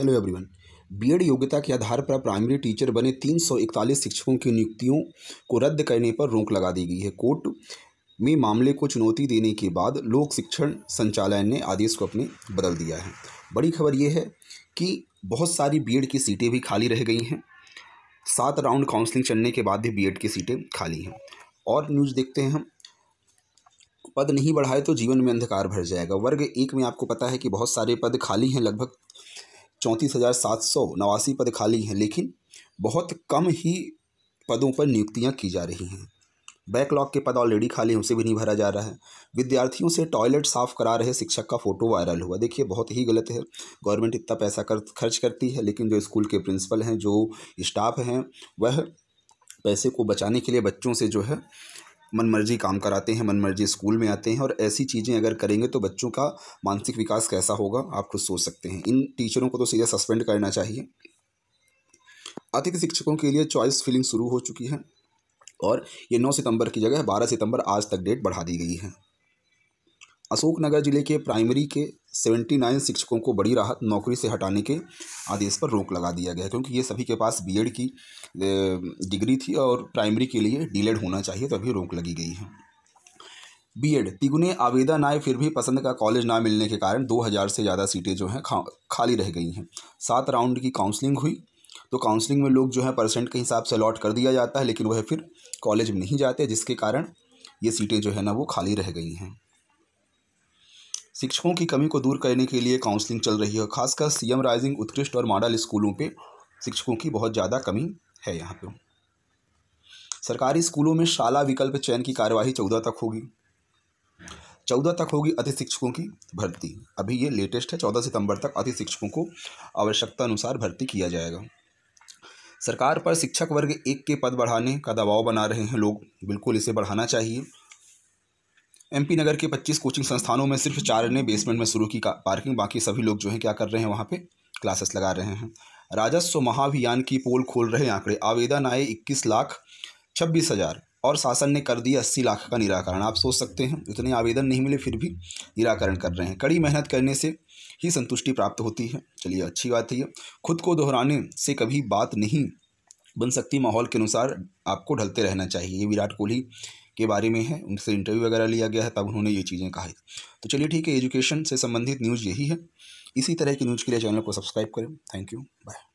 hello everyone BEd योग्यता के आधार पर प्राइमरी टीचर बने 341 शिक्षकों की नियुक्तियों को रद्द करने पर रोक लगा दी गई है कोर्ट में मामले को चुनौती देने के बाद लोक शिक्षण संचालन ने आदेश को अपने बदल दिया है बड़ी खबर ये है कि बहुत सारी बीएड की सीटें भी खाली रह गई हैं सात राउंड काउंसलिंग चलने के बाद भी बीएड की सीटें खाली हैं और न्यूज़ देखते हैं हम पद नहीं बढ़ाए तो जीवन में अंधकार भर जाएगा वर्ग एक में आपको पता है कि बहुत सारे पद खाली हैं लगभग चौंतीस हज़ार सात सौ नवासी पद खाली हैं लेकिन बहुत कम ही पदों पर नियुक्तियां की जा रही हैं बैकलॉग के पद ऑलरेडी खाली हैं उसे भी नहीं भरा जा रहा है विद्यार्थियों से टॉयलेट साफ करा रहे शिक्षक का फोटो वायरल हुआ देखिए बहुत ही गलत है गवर्नमेंट इतना पैसा कर खर्च करती है लेकिन जो स्कूल के प्रिंसिपल हैं जो स्टाफ हैं वह पैसे को बचाने के लिए बच्चों से जो है मनमर्जी काम कराते हैं मनमर्जी स्कूल में आते हैं और ऐसी चीज़ें अगर करेंगे तो बच्चों का मानसिक विकास कैसा होगा आप खुद सोच सकते हैं इन टीचरों को तो सीधा सस्पेंड करना चाहिए अतिथि शिक्षकों के लिए चॉइस फिलिंग शुरू हो चुकी है और ये नौ सितंबर की जगह बारह सितंबर आज तक डेट बढ़ा दी गई है अशोकनगर जिले के प्राइमरी के सेवेंटी नाइन शिक्षकों को बड़ी राहत नौकरी से हटाने के आदेश पर रोक लगा दिया गया क्योंकि ये सभी के पास बीएड की डिग्री थी और प्राइमरी के लिए डीलेड होना चाहिए तो अभी रोक लगी गई है बीएड तिगुने आवेदन आए फिर भी पसंद का कॉलेज ना मिलने के कारण दो हज़ार से ज़्यादा सीटें जो हैं खा, खाली रह गई हैं सात राउंड की काउंसलिंग हुई तो काउंसलिंग में लोग जो है परसेंट के हिसाब से अलॉट कर दिया जाता है लेकिन वह फिर कॉलेज में नहीं जाते जिसके कारण ये सीटें जो है ना वो खाली रह गई हैं शिक्षकों की कमी को दूर करने के लिए काउंसलिंग चल रही है खासकर सीएम राइजिंग उत्कृष्ट और मॉडल स्कूलों पे शिक्षकों की बहुत ज़्यादा कमी है यहाँ पे सरकारी स्कूलों में शाला विकल्प चयन की कार्यवाही चौदह तक होगी चौदह तक होगी अति शिक्षकों की भर्ती अभी ये लेटेस्ट है चौदह सितंबर तक अति शिक्षकों को आवश्यकता अनुसार भर्ती किया जाएगा सरकार पर शिक्षक वर्ग एक के पद बढ़ाने का दबाव बना रहे हैं लोग बिल्कुल इसे बढ़ाना चाहिए एमपी नगर के 25 कोचिंग संस्थानों में सिर्फ चार ने बेसमेंट में शुरू की पार्किंग बाकी सभी लोग जो है क्या कर रहे हैं वहाँ पे क्लासेस लगा रहे हैं राजस्व महाभियान की पोल खोल रहे आंकड़े आवेदन आए इक्कीस लाख छब्बीस हज़ार और शासन ने कर दिया अस्सी लाख का निराकरण आप सोच सकते हैं इतने आवेदन नहीं मिले फिर भी निराकरण कर रहे हैं कड़ी मेहनत करने से ही संतुष्टि प्राप्त होती है चलिए अच्छी बात है ये खुद को दोहराने से कभी बात नहीं बन सकती माहौल के अनुसार आपको ढलते रहना चाहिए ये विराट कोहली के बारे में है उनसे इंटरव्यू वगैरह लिया गया है तब उन्होंने ये चीज़ें कहा तो चलिए ठीक है एजुकेशन से संबंधित न्यूज़ यही है इसी तरह की न्यूज़ के लिए चैनल को सब्सक्राइब करें थैंक यू बाय